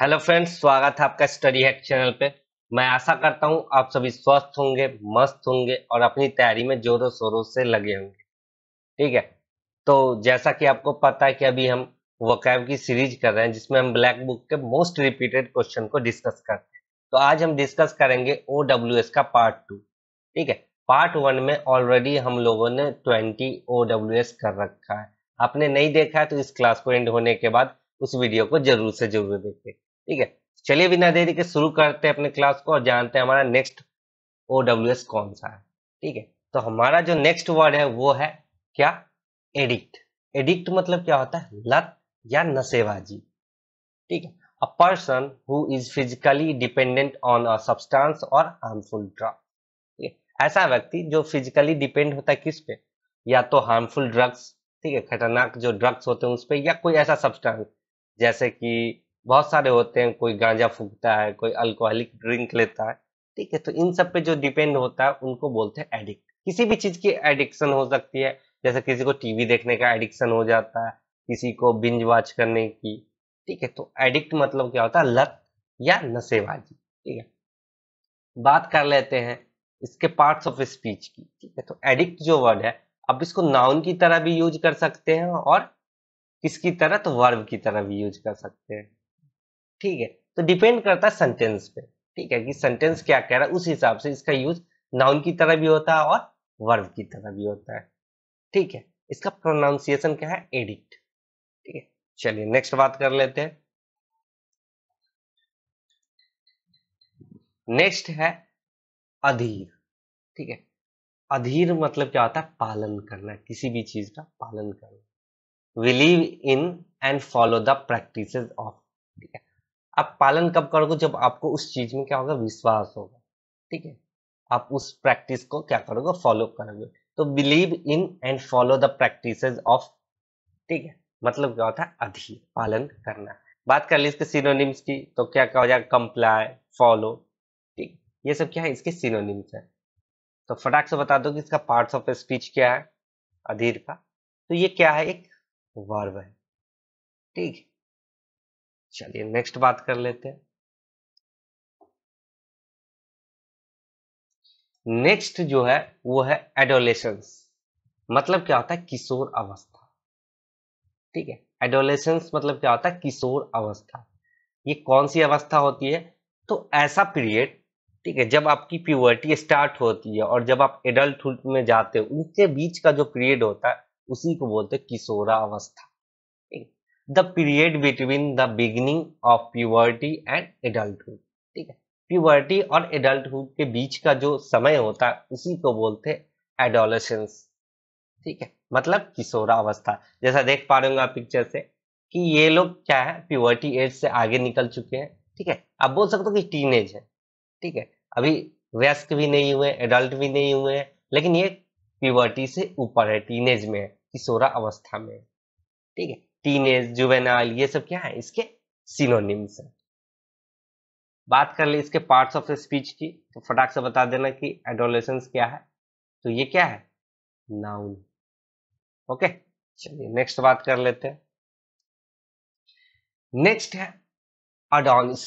hello friends स्वागत है आपका स्टडी हैक चैनल पे मैं आशा करता हूँ आप सभी स्वस्थ होंगे मस्त होंगे और अपनी तैयारी में जोरों शोरों से लगे होंगे ठीक है तो जैसा कि आपको पता है कि अभी हम वकैब की सीरीज कर रहे हैं जिसमें हम ब्लैक बुक के मोस्ट रिपीटेड क्वेश्चन को डिस्कस करते हैं तो आज हम डिस्कस करेंगे ओ डब्ल्यू एस का पार्ट टू ठीक है पार्ट वन में ऑलरेडी हम लोगों ने ट्वेंटी ओ डब्ल्यू एस कर रखा है आपने नहीं देखा है तो इस क्लास को एंड होने के बाद उस वीडियो को जरूर से जरूर देखें ठीक है चलिए बिना देरी के शुरू करते हैं अपने क्लास को और जानते हैं हमारा नेक्स्ट ओ कौन सा है ठीक है तो हमारा जो नेक्स्ट वर्ड है वो है क्या एडिक्ट एडिक्ट मतलब क्या होता है लत या नशेबाजी ठीक है a person who is physically dependent on a substance और हार्मफुल ड्रग ऐसा व्यक्ति जो फिजिकली डिपेंड होता है किस पे या तो हार्मफुल ड्रग्स ठीक है खतरनाक जो ड्रग्स होते हैं उस पर या कोई ऐसा सब्सटेंस जैसे कि बहुत सारे होते हैं कोई गांजा फूकता है कोई अल्कोहलिक ड्रिंक लेता है ठीक है तो इन सब पे जो डिपेंड होता है उनको बोलते हैं एडिक्ट किसी भी चीज की एडिक्शन हो सकती है जैसे किसी को टीवी देखने का एडिक्शन हो जाता है किसी को बिंज वॉच करने की ठीक है तो एडिक्ट मतलब क्या होता है लत या नशेबाजी ठीक है बात कर लेते हैं इसके पार्ट्स ऑफ स्पीच की ठीक है तो एडिक्ट जो वर्ड है आप इसको नाउन की तरह भी यूज कर सकते हैं और किसकी तरह तो वर्ब की तरह भी यूज कर सकते हैं ठीक है तो डिपेंड करता है सेंटेंस पे ठीक है कि सेंटेंस क्या कह रहा है उस हिसाब से इसका यूज नाउन की तरह भी होता है और वर्ब की तरह भी होता है ठीक है इसका प्रोनाउंसिएशन क्या है एडिक्ट ठीक है चलिए नेक्स्ट बात कर लेते हैं नेक्स्ट है अधीर ठीक है अधीर मतलब क्या होता है पालन करना किसी भी चीज का पालन करना believe in and follow the practice of आप पालन कब करोगे जब आपको उस चीज में क्या होगा विश्वास होगा ठीक है आप उस प्रैक्टिस को क्या करोगे फॉलो करोगे तो believe in and follow the practice of ठीक है मतलब क्या होता है अधि पालन करना बात कर ली इसके सिनोनिम्स की तो क्या क्या हो जाएगा कंप्लाई फॉलो ठीक ये सब क्या है इसके सिनोनिम्स है तो फटाक से बता दो कि इसका पार्ट ऑफ स्पीच क्या है अधीर का तो ये क्या है एक वर्ब है ठीक है चलिए नेक्स्ट बात कर लेते हैं नेक्स्ट जो है वो है एडोलेसेंस मतलब क्या होता है किशोर अवस्था ठीक है एडोलेसेंस मतलब क्या होता है किशोर अवस्था ये कौन सी अवस्था होती है तो ऐसा पीरियड ठीक है जब आपकी प्यूवर्टी स्टार्ट होती है और जब आप एडल्टहुड में जाते हो उनके बीच का जो पीरियड होता है उसी को बोलते हैं किशोरा अवस्था the period between the beginning of puberty and adulthood ठीक है प्यूबर्टी और एडल्टहुड के बीच का जो समय होता है उसी को बोलते हैं एडोलेसेंस ठीक है मतलब किशोरावस्था जैसा देख पा रहे होंगे आप पिक्चर से कि ये लोग क्या है प्यूबर्टी एज से आगे निकल चुके हैं ठीक है आप बोल सकते हो कि टीन एज है ठीक है अभी व्यस्क भी नहीं हुए एडल्ट भी नहीं हुए हैं लेकिन ये प्यूबर्टी से ऊपर है टीनेज में है किशोरा अवस्था में ठीक है टीनेज जुवेनाइल ये सब क्या है इसके सिनोनिम्स हैं बात कर ले इसके पार्ट्स ऑफ स्पीच की तो फटाक से बता देना कि एडोलेसेंस क्या है तो ये क्या है नाउन ओके चलिए नेक्स्ट बात कर लेते हैं नेक्स्ट है अडोनिस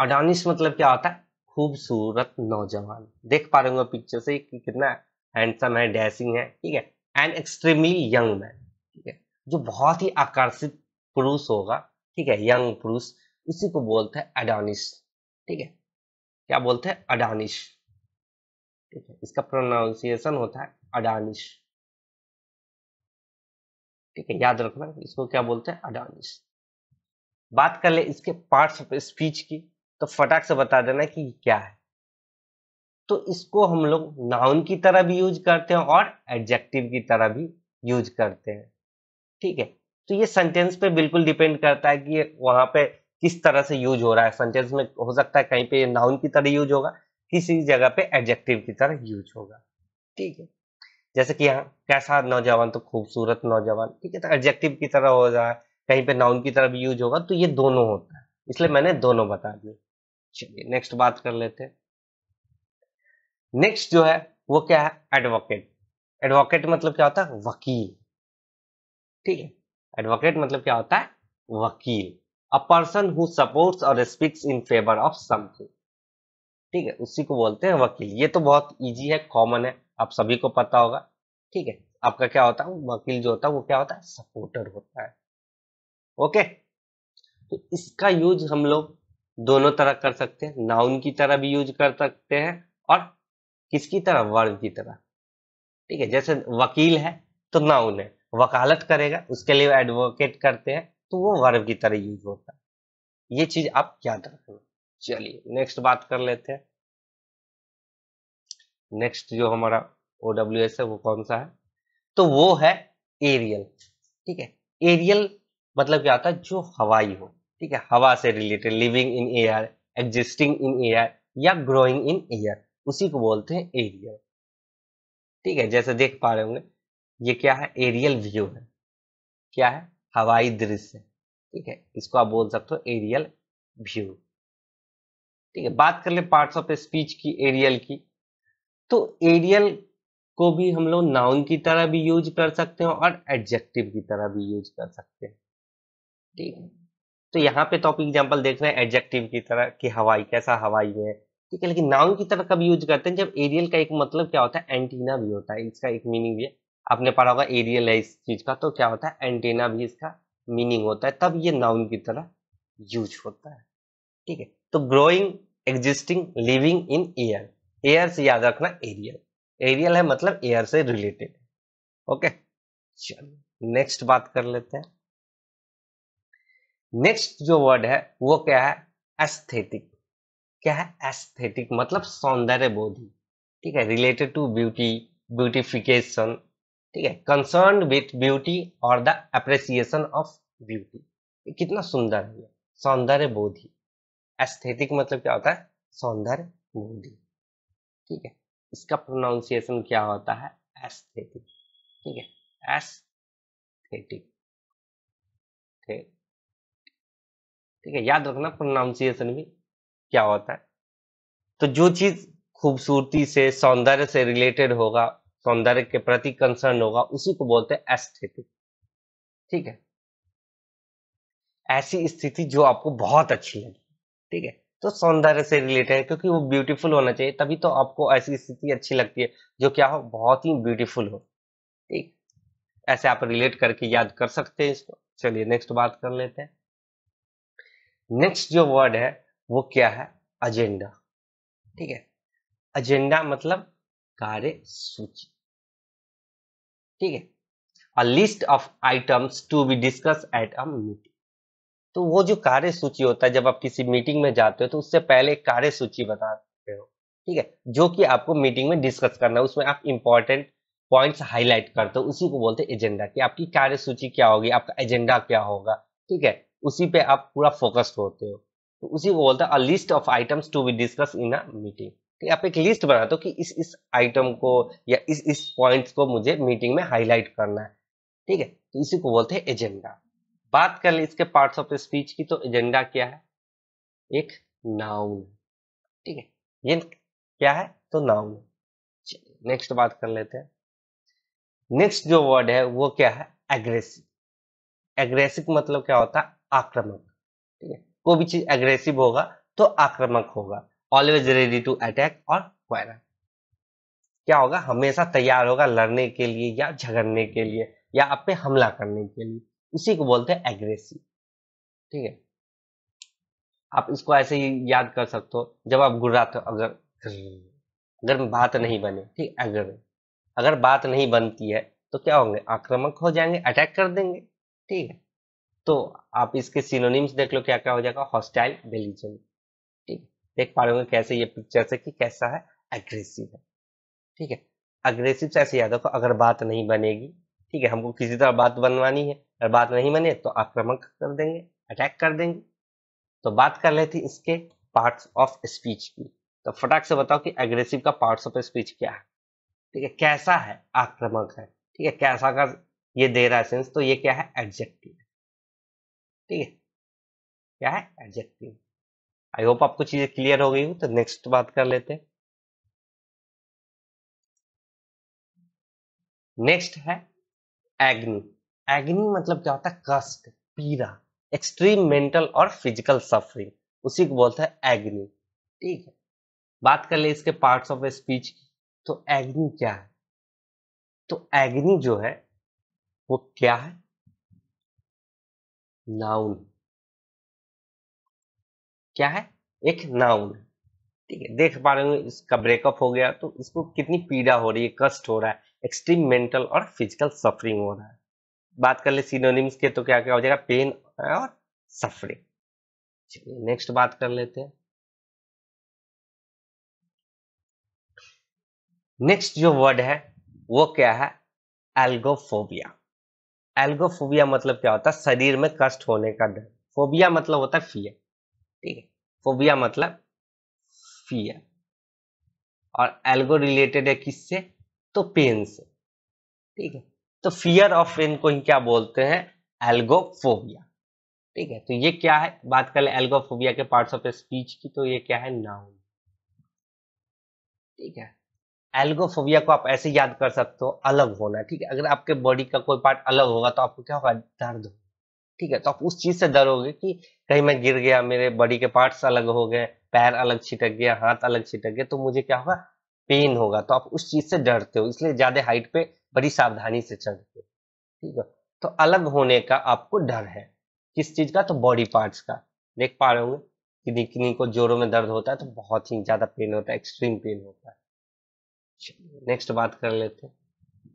अडोनिस मतलब क्या होता है खूबसूरत नौजवान देख पा रहे हो पिक्चर से कि कितना हैंडसम है डैसिंग है ठीक है एंड एक्सट्रीमली यंग मैन ठीक है जो बहुत ही आकर्षित पुरुष होगा ठीक है यंग पुरुष उसी को बोलते हैं अडानिश ठीक है क्या बोलते हैं अडानिश ठीक है इसका प्रोनाउंसिएशन होता है अडानिश ठीक है याद रखना इसको क्या बोलते हैं अडानिश बात कर ले इसके पार्ट्स ऑफ स्पीच की तो फटाक से बता देना कि क्या है तो इसको हम लोग नाउन की तरह भी यूज करते हैं और एडजेक्टिव की तरह भी यूज करते हैं ठीक है तो ये सेंटेंस पे बिल्कुल डिपेंड करता है कि ये पे किस तरह से यूज हो रहा है सेंटेंस में हो सकता है कहीं पे नाउन की तरह यूज होगा किसी जगह पे एडजेक्टिव की तरह यूज होगा ठीक है जैसे कि यहाँ कैसा नौजवान तो खूबसूरत नौजवान ठीक है तो एडजेक्टिव की तरह हो रहा है कहीं पे नाउन की तरह भी यूज होगा तो ये दोनों होता है इसलिए मैंने दोनों बता दिए चलिए नेक्स्ट बात कर लेते हैं नेक्स्ट जो है वो क्या है एडवोकेट एडवोकेट मतलब क्या होता है वकील ठीक है एडवोकेट मतलब क्या होता है वकील अ पर्सन हु सपोर्ट्स और speaks in favour of something ठीक है उसी को बोलते हैं वकील ये तो बहुत इजी है कॉमन है आप सभी को पता होगा ठीक है आपका क्या होता है वकील जो होता है वो क्या होता है सपोर्टर होता है ओके तो इसका यूज हम लोग दोनों तरह कर सकते हैं नाउन की तरह भी यूज कर सकते हैं और किसकी तरह वर्ग की तरह ठीक है जैसे वकील है तो नाउन है वकालत करेगा उसके लिए एडवोकेट करते हैं तो वो वर्ब की तरह यूज होता है ये चीज आप याद रखना चलिए नेक्स्ट बात कर लेते हैं नेक्स्ट जो हमारा ओ डब्ल्यू एस है वो कौन सा है तो वो है एरियल ठीक है एरियल मतलब क्या होता है जो हवाई हो ठीक है हवा से related living in air existing in air या ग्रोइंग इन एयर उसी को बोलते हैं एरियल ठीक है जैसे देख पा रहे होंगे ये क्या है एरियल व्यू है क्या है हवाई दृश्य ठीक है इसको आप बोल सकते हो एरियल व्यू ठीक है बात कर ले पार्ट्स ऑफ स्पीच की एरियल की तो एरियल को भी हम लोग नाउन की तरह भी यूज कर सकते हैं और एडजेक्टिव की तरह भी यूज कर सकते हैं ठीक है तो यहाँ पे टॉपिक तो एग्जाम्पल देख रहे हैं एडजेक्टिव की तरह कि हवाई कैसा हवाई है ठीक है लेकिन नाउन की तरह कब यूज करते हैं जब एरियल का एक मतलब क्या होता है एंटीना भी होता है इसका एक मीनिंग भी है आपने पढ़ा होगा एरियल है इस चीज का तो क्या होता है एंटेना भी इसका मीनिंग होता है तब ये नाउन की तरह यूज होता है ठीक है तो growing existing living in air air से याद रखना एरियल एरियल है मतलब एयर से रिलेटेड ओके चलो नेक्स्ट बात कर लेते हैं नेक्स्ट जो वर्ड है वो क्या है एस्थेटिक क्या है एस्थेटिक मतलब सौंदर्य बोधी ठीक है रिलेटेड टू ब्यूटी ब्यूटिफिकेशन ठीक है कंसर्न विथ ब्यूटी और द अप्रिसिएशन ऑफ ब्यूटी कितना सुंदर है सौंदर्य बोधी एस्थेटिक मतलब क्या होता है सौंदर्य बोधि ठीक है इसका प्रोनाउंसिएशन क्या होता है एस्थेटिक ठीक है एस्थेटिक ठीक है याद रखना प्रोनाउंसिएशन भी क्या होता है तो जो चीज खूबसूरती से सौंदर्य से रिलेटेड होगा सौंदर्य के प्रति कंसर्न होगा उसी को बोलते हैं एस्थेटिक ठीक है ऐसी स्थिति जो आपको बहुत अच्छी लगे ठीक है तो सौंदर्य से रिलेटेड है क्योंकि वो ब्यूटीफुल होना चाहिए तभी तो आपको ऐसी स्थिति अच्छी लगती है जो क्या हो बहुत ही ब्यूटीफुल हो ठीक ऐसे आप रिलेट करके याद कर सकते हैं इसको चलिए नेक्स्ट बात कर लेते हैं नेक्स्ट जो वर्ड है वो क्या है एजेंडा ठीक है एजेंडा मतलब कार्य सूची ठीक है a list of items to be discuss at a meeting तो वो जो कार्य सूची होता है जब आप किसी मीटिंग में जाते हो तो उससे पहले कार्य सूची बताते हो ठीक है जो कि आपको मीटिंग में डिस्कस करना है उसमें आप इंपॉर्टेंट पॉइंट्स हाईलाइट करते हो उसी को बोलते हैं एजेंडा कि आपकी कार्य सूची क्या होगी आपका एजेंडा क्या होगा ठीक है उसी पे आप पूरा फोकस्ड होते हो तो उसी को बोलते हैं a list of items to be discuss in a meeting ठीक आप एक लिस्ट बना दो कि इस इस आइटम को या इस इस पॉइंट्स को मुझे मीटिंग में हाईलाइट करना है ठीक है तो इसी को बोलते हैं एजेंडा बात कर ले इसके पार्ट्स ऑफ स्पीच की तो एजेंडा क्या है एक नाउन ठीक है ये क्या है तो नाउन चलिए नेक्स्ट बात कर लेते हैं नेक्स्ट जो वर्ड है वो क्या है एग्रेसिव एग्रेसिव मतलब क्या होता है आक्रमक ठीक है कोई भी चीज एग्रेसिव होगा तो आक्रमक होगा ऑलवेज रेडी टू अटैक और क्वायरन क्या होगा हमेशा तैयार होगा लड़ने के लिए या झगड़ने के लिए या आप पे हमला करने के लिए उसी को बोलते हैं एग्रेसिव ठीक है आप इसको ऐसे ही याद कर सकते हो जब आप गुर्रा हो अगर अगर बात नहीं बने ठीक अगर अगर बात नहीं बनती है तो क्या होंगे आक्रामक हो जाएंगे अटैक कर देंगे ठीक है तो आप इसके सिनोनिम्स देख लो क्या क्या हो जाएगा हॉस्टाइल बेलिजेंट देख पा रहे हो कैसे ये पिक्चर से कि कैसा है एग्रेसिव है ठीक है अग्रेसिव से ऐसे याद रखो अगर बात नहीं बनेगी ठीक है हमको किसी तरह बात बनवानी है अगर बात नहीं बने तो आक्रमक कर देंगे अटैक कर देंगे तो बात कर लेते इसके पार्ट्स ऑफ स्पीच की तो फटाक से बताओ कि एग्रेसिव का पार्ट्स ऑफ स्पीच क्या है ठीक है कैसा है आक्रमक है ठीक है कैसा का ये दे रहा है सेंस तो ये क्या है एडजेक्टिव ठीक है क्या है एडजेक्टिव आई होप आपको चीज़ें क्लियर हो गई हो तो नेक्स्ट बात कर लेते हैं नेक्स्ट है एग्नि एग्नी मतलब क्या होता है कष्ट पीड़ा एक्सट्रीम मेंटल और फिजिकल सफरिंग उसी को बोलता है एग्नि ठीक है बात कर ले इसके पार्ट्स ऑफ स्पीच की तो एग्नि क्या है तो एग्नि जो है वो क्या है नाउन क्या है एक नाउन ठीक है देख पा रहे हो इसका ब्रेकअप हो गया तो इसको कितनी पीड़ा हो रही है कष्ट हो रहा है एक्सट्रीम मेंटल और फिजिकल सफरिंग हो रहा है बात कर ले सीनोनिम्स के तो क्या क्या हो जाएगा पेन और सफरिंग चलिए नेक्स्ट बात कर लेते हैं नेक्स्ट जो वर्ड है वो क्या है एल्गोफोबिया एल्गोफोबिया मतलब क्या होता है शरीर में कष्ट होने का डर फोबिया मतलब होता है फियर ठीक है फोबिया तो मतलब फियर और एल्गो रिलेटेड है किससे तो पेन से ठीक है तो फियर ऑफ पेन को ही क्या बोलते हैं एल्गोफोबिया ठीक है तो ये क्या है बात कर ले एल्गोफोबिया के पार्ट्स ऑफ स्पीच की तो ये क्या है नाउन ठीक है एल्गोफोबिया को आप ऐसे याद कर सकते हो अलग होना ठीक है अगर आपके बॉडी का कोई पार्ट अलग होगा तो आपको क्या होगा दर्द होगा ठीक है तो आप उस चीज से डरोगे कि कहीं मैं गिर गया मेरे बॉडी के पार्ट्स अलग हो गए पैर अलग छिटक गया हाथ अलग छिटक गया तो मुझे क्या होगा पेन होगा तो आप उस चीज से डरते हो इसलिए ज्यादा हाइट पे बड़ी सावधानी से चढ़ते हो ठीक है तो अलग होने का आपको डर है किस चीज का तो बॉडी पार्ट्स का देख पा रहे होंगे कि किन्नी को जोरों में दर्द होता है तो बहुत ही ज्यादा पेन होता है एक्सट्रीम पेन होता है नेक्स्ट बात कर लेते हैं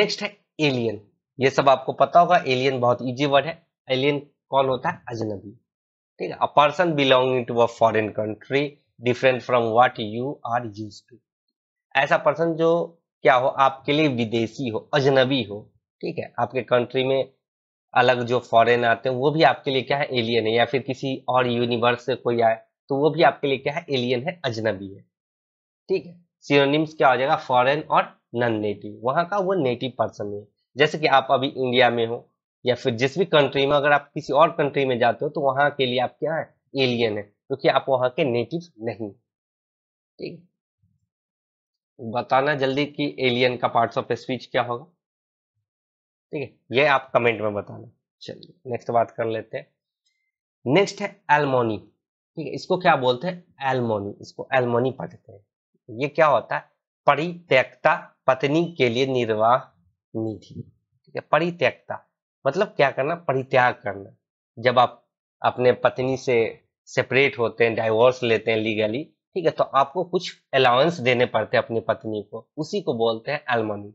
नेक्स्ट है एलियन ये सब आपको पता होगा एलियन बहुत इजी वर्ड है एलियन कौन होता है अजनबी ठीक है a person belonging to a foreign country different from what you are use to ऐसा पर्सन जो क्या हो आपके लिए विदेशी हो अजनबी हो ठीक है आपके कंट्री में अलग जो फॉरेन आते हैं वो भी आपके लिए क्या है एलियन है या फिर किसी और यूनिवर्स से कोई आए तो वो भी आपके लिए क्या है एलियन है अजनबी है ठीक है सिनोनिम्स क्या हो जाएगा फॉरेन और नॉन नेटिव वहां का वो नेटिव पर्सन है जैसे कि आप अभी इंडिया में हो या फिर जिस भी कंट्री में अगर आप किसी और कंट्री में जाते हो तो वहां के लिए आप क्या है एलियन है क्योंकि तो आप वहां के नेटिव नहीं ठीक बताना जल्दी कि एलियन का पार्ट ऑफ स्पीच क्या होगा ठीक है ये आप कमेंट में बताना चलिए नेक्स्ट बात कर लेते हैं नेक्स्ट है एलमोनी ठीक है इसको क्या बोलते हैं एलमोनी इसको एलमोनी पढ़ते हैं ये क्या होता है परित्यक्ता पत्नी के लिए निर्वाह निधि ठीक है परित्यक्ता मतलब क्या करना परित्याग करना जब आप अपने पत्नी से सेपरेट होते हैं डाइवोर्स लेते हैं लीगली ठीक है तो आपको कुछ अलाउंस देने पड़ते हैं अपनी पत्नी को उसी को बोलते हैं एलमनी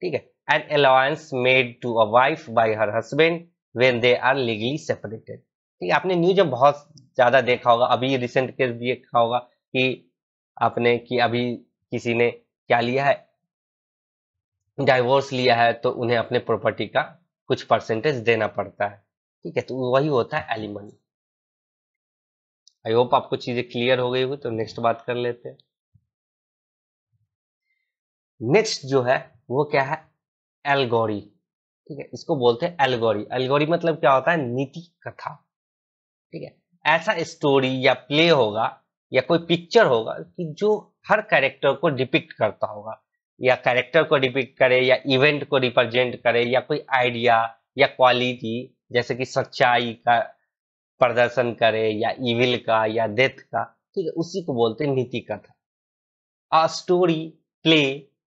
ठीक है an allowance made to a wife by her husband when they are legally separated ठीक है आपने न्यूज में बहुत ज्यादा देखा होगा अभी रिसेंट केस देखा होगा कि आपने कि अभी किसी ने क्या लिया है डाइवोर्स लिया है तो उन्हें अपने प्रॉपर्टी का कुछ परसेंटेज देना पड़ता है ठीक है तो वही होता है एलिमनी आई होप आपको चीजें क्लियर हो गई हुई तो नेक्स्ट बात कर लेते हैं नेक्स्ट जो है वो क्या है एल्गोरी ठीक है इसको बोलते हैं एल्गोरी एल्गोरी मतलब क्या होता है नीति कथा ठीक है ऐसा स्टोरी या प्ले होगा या कोई पिक्चर होगा कि जो हर कैरेक्टर को डिपिक्ट करता होगा या कैरेक्टर को डिपिक्ट करे या इवेंट को रिप्रेजेंट करे या कोई आइडिया या क्वालिटी जैसे कि सच्चाई का प्रदर्शन करे या इविल का या डेथ का ठीक है उसी को बोलते हैं नीति कथा a story play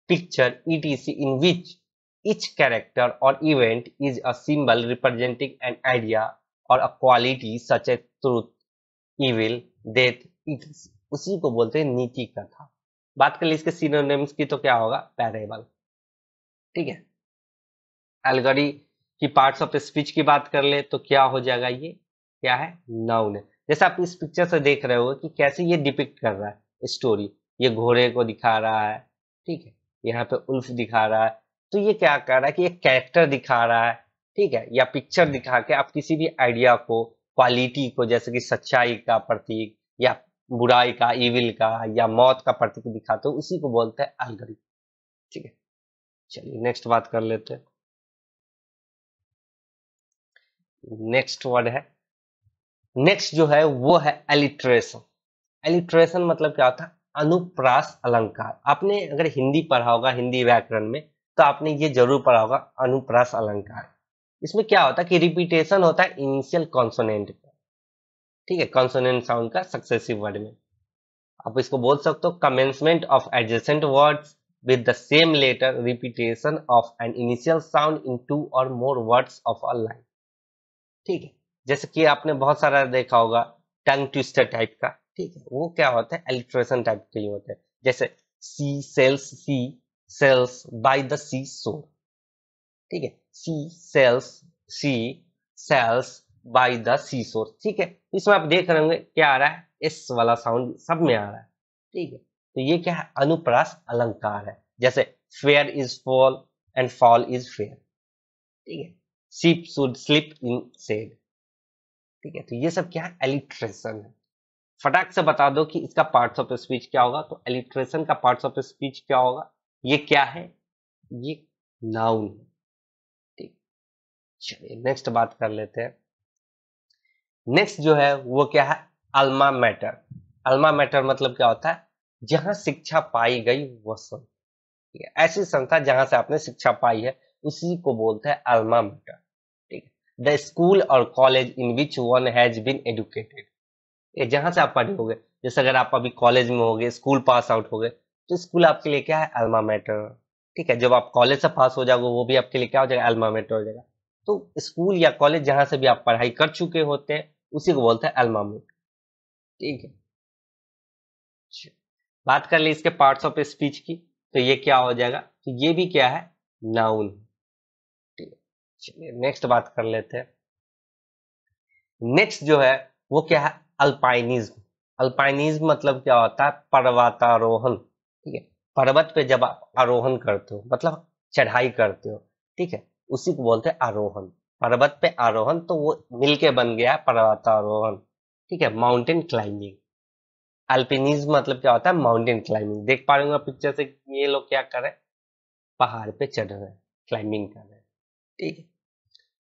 picture it is in which each character और event is a symbol representing an idea और a quality such a truth evil death it उसी को बोलते हैं नीति कथा बात कर ली इसके सीनियर नेम्स की तो क्या होगा पैरेबल ठीक है एलगरी की पार्ट्स ऑफ स्पीच की बात कर ले तो क्या हो जाएगा ये क्या है नाउन जैसे आप इस पिक्चर से देख रहे हो कि कैसे ये डिपिक्ट कर रहा है स्टोरी ये घोड़े को दिखा रहा है ठीक है यहाँ पे उल्फ दिखा रहा है तो ये क्या कर रहा है कि ये कैरेक्टर दिखा रहा है ठीक है या पिक्चर दिखा के आप किसी भी आइडिया को क्वालिटी को जैसे कि सच्चाई का प्रतीक या बुराई का इविल का या मौत का प्रतीक दिखाते हो उसी को बोलते हैं अलगरी ठीक है चलिए नेक्स्ट बात कर लेते हैं नेक्स्ट वर्ड है नेक्स्ट जो है वो है एलिट्रेशन एलिट्रेशन मतलब क्या होता है अनुप्रास अलंकार आपने अगर हिंदी पढ़ा होगा हिंदी व्याकरण में तो आपने ये जरूर पढ़ा होगा अनुप्रास अलंकार इसमें क्या होता है कि रिपीटेशन होता है इनिशियल कॉन्सोनेंट का ठीक है कॉन्सोनेंट साउंड का सक्सेसिव वर्ड में आप इसको बोल सकते हो commencement of adjacent words with the same letter repetition of an initial sound in two और more words of a line ठीक है जैसे कि आपने बहुत सारा देखा होगा टंग ट्विस्टर टाइप का ठीक है वो क्या होता है एलिट्रेशन टाइप के ही होते हैं जैसे she sells sea shells by the sea so ठीक है she sells sea shells by the sea shore ठीक है इसमें आप देख रहे होंगे क्या आ रहा है एस वाला साउंड सब में आ रहा है ठीक है तो ये क्या है अनुप्रास अलंकार है जैसे fair is foul and foul is fair ठीक है सीप शुड स्लिप इन सेड ठीक है तो ये सब क्या है एलिट्रेशन है फटाक से बता दो कि इसका पार्ट ऑफ स्पीच क्या होगा तो एलिट्रेशन का पार्ट ऑफ स्पीच क्या होगा ये क्या है ये नाउन है ठीक चलिए नेक्स्ट बात कर लेते हैं नेक्स्ट जो है वो क्या है अल्मा मैटर अल्मा मैटर मतलब क्या होता है जहां शिक्षा पाई गई वह संस्था ठीक है ऐसी संस्था जहां से आपने शिक्षा पाई है उसी को बोलते हैं अल्मा मैटर ठीक है द स्कूल और college in which one has been educated जहां से आप पढ़े गए जैसे अगर आप अभी कॉलेज में गए स्कूल पास आउट हो गए तो स्कूल आपके लिए क्या है अल्मा मैटर ठीक है जब आप कॉलेज से पास हो जाओगे वो भी आपके लिए क्या हो जाएगा अल्मा मैटर हो जाएगा तो स्कूल या कॉलेज जहां से भी आप पढ़ाई कर चुके होते हैं उसी को बोलते हैं अल्मामुट ठीक है बात कर ली इसके पार्ट्स ऑफ स्पीच की तो ये क्या हो जाएगा तो ये भी क्या है नाउन ठीक है चलिए नेक्स्ट बात कर लेते हैं नेक्स्ट जो है वो क्या है अल्पाइनिज्म अल्पाइनिज्म मतलब क्या होता है पर्वतारोहण ठीक है पर्वत पे जब आप आरोहण करते हो मतलब चढ़ाई करते हो ठीक है उसी को बोलते हैं आरोहण पर्वत पे आरोहण तो वो मिलके बन गया है पर्वतारोहण ठीक है माउंटेन क्लाइंबिंग अल्पिनिज मतलब क्या होता है माउंटेन क्लाइंबिंग देख पा रहे हो पिक्चर से ये लोग क्या रहे पहाड़ पे चढ़ रहे हैं क्लाइंबिंग कर रहे हैं ठीक है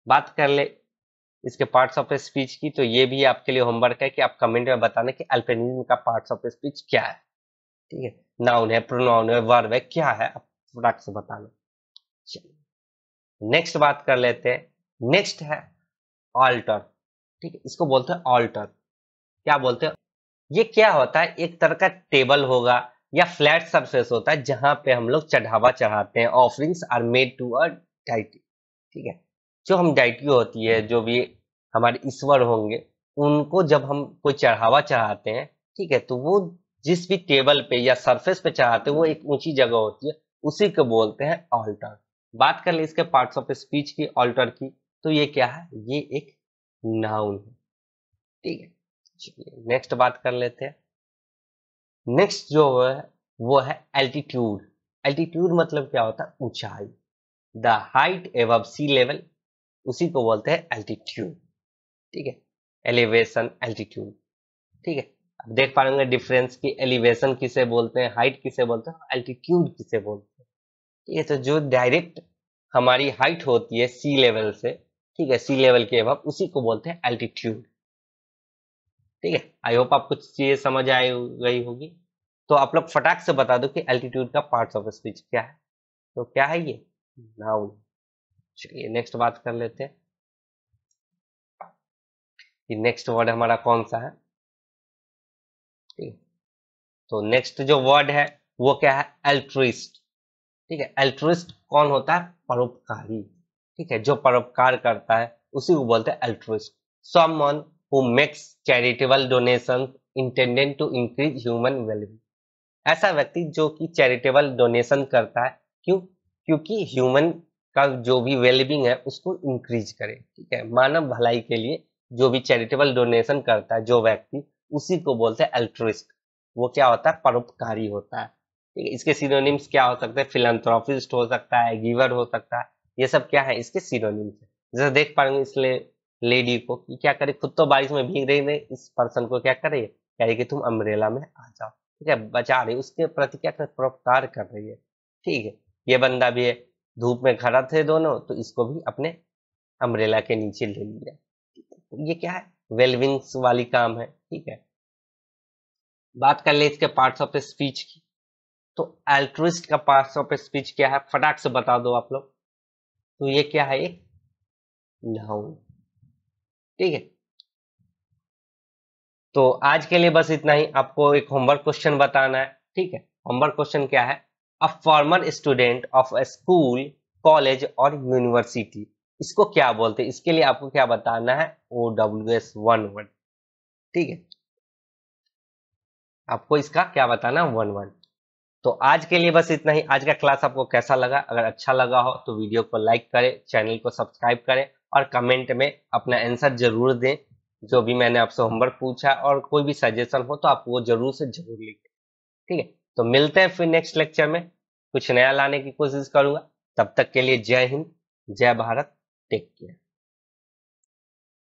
बात कर ले इसके पार्ट्स ऑफ स्पीच की तो ये भी आपके लिए होमवर्क है कि आप कमेंट में बताना कि अल्पेनिज्म का पार्ट्स ऑफ स्पीच क्या है ठीक है नाउन है प्रोनाउन है वर्ब है क्या है आप प्रोडक्ट से बताना नेक्स्ट बात कर लेते हैं नेक्स्ट है ऑल्टर ठीक है इसको बोलते हैं ऑल्टर क्या बोलते हैं ये क्या होता है एक तरह का टेबल होगा या फ्लैट सरफेस होता है जहां पे हम लोग चढ़ावा चढ़ाते हैं offerings are made to a deity ठीक है जो हम डाइटी होती है जो भी हमारे ईश्वर होंगे उनको जब हम कोई चढ़ावा चढ़ाते हैं ठीक है तो वो जिस भी टेबल पे या सरफेस पे चढ़ाते हैं वो एक ऊंची जगह होती है उसी को बोलते हैं ऑल्टर बात कर ले इसके पार्ट्स ऑफ स्पीच की ऑल्टर की तो ये क्या है ये एक नाउन है ठीक है चलिए नेक्स्ट बात कर लेते हैं नेक्स्ट जो है वो है एल्टीट्यूड एल्टीट्यूड मतलब क्या होता है ऊंचाई द हाइट एव सी लेवल उसी को बोलते हैं एल्टीट्यूड ठीक है एलिवेशन एल्टीट्यूड ठीक है अब देख पाएंगे डिफरेंस की एलिवेशन किसे बोलते हैं हाइट किसे बोलते हैं एल्टीट्यूड किसे बोलते हैं ये तो जो डायरेक्ट हमारी हाइट होती है सी लेवल से ठीक है सी लेवल के अब उसी को बोलते हैं एल्टीट्यूड ठीक है आई होप आपको चीजें समझ आई गई होगी तो आप लोग फटाक से बता दो कि एल्टीट्यूड का पार्ट्स ऑफ स्पीच क्या है तो क्या है ये नाउन चलिए नेक्स्ट बात कर लेते हैं ये नेक्स्ट वर्ड हमारा कौन सा है ठीक तो नेक्स्ट जो वर्ड है वो क्या है एल्ट्रिस्ट ठीक है अल्ट्रिस्ट कौन होता है परोपकारी ठीक है जो परोपकार करता है उसी को बोलते हैं altruist someone who makes charitable donation intended to increase human wellbeing ऐसा व्यक्ति जो कि चैरिटेबल डोनेशन करता है क्यों क्योंकि ह्यूमन का जो भी वेलबींग है उसको इंक्रीज करे ठीक है मानव भलाई के लिए जो भी चैरिटेबल डोनेशन करता है जो व्यक्ति उसी को बोलते हैं अल्ट्रिस्ट वो क्या होता है परोपकारी होता है इसके सिनोनिम्स क्या हो सकते हैं फिलंथ्रोफिस्ट हो सकता है गिवर हो सकता है ये सब क्या है इसके सिनोनिम्स है जैसे देख पाएंगे इसलिए लेडी को कि क्या करे खुद तो बारिश में भीग रही नहीं इस पर्सन को क्या करे कहे कि तुम अम्ब्रेला में आ जाओ ठीक है बचा रही उसके प्रति क्या कर प्रोपकार कर रही है ठीक है ये बंदा भी है धूप में खड़ा थे दोनों तो इसको भी अपने अम्ब्रेला के नीचे ले लिया तो ये क्या है वेलविंग्स वाली काम है ठीक है बात कर ले इसके पार्ट्स ऑफ स्पीच की तो एल्ट्रिस्ट का पार्ट ऑफ स्पीच क्या है फटाक से बता दो आप लोग तो ये क्या है एक नाउन ठीक है तो आज के लिए बस इतना ही आपको एक होमवर्क क्वेश्चन बताना है ठीक है होमवर्क क्वेश्चन क्या है a former student of a school college और यूनिवर्सिटी इसको क्या बोलते हैं इसके लिए आपको क्या बताना है O W S one word ठीक है आपको इसका क्या बताना वन वर्ड तो आज के लिए बस इतना ही आज का क्लास आपको कैसा लगा अगर अच्छा लगा हो तो वीडियो को लाइक करें चैनल को सब्सक्राइब करें और कमेंट में अपना आंसर जरूर दें जो भी मैंने आपसे होमवर्क पूछा और कोई भी सजेशन हो तो आप वो जरूर से जरूर लिखें ठीक है तो मिलते हैं फिर नेक्स्ट लेक्चर में कुछ नया लाने की कोशिश करूंगा तब तक के लिए जय हिंद जय भारत टेक केयर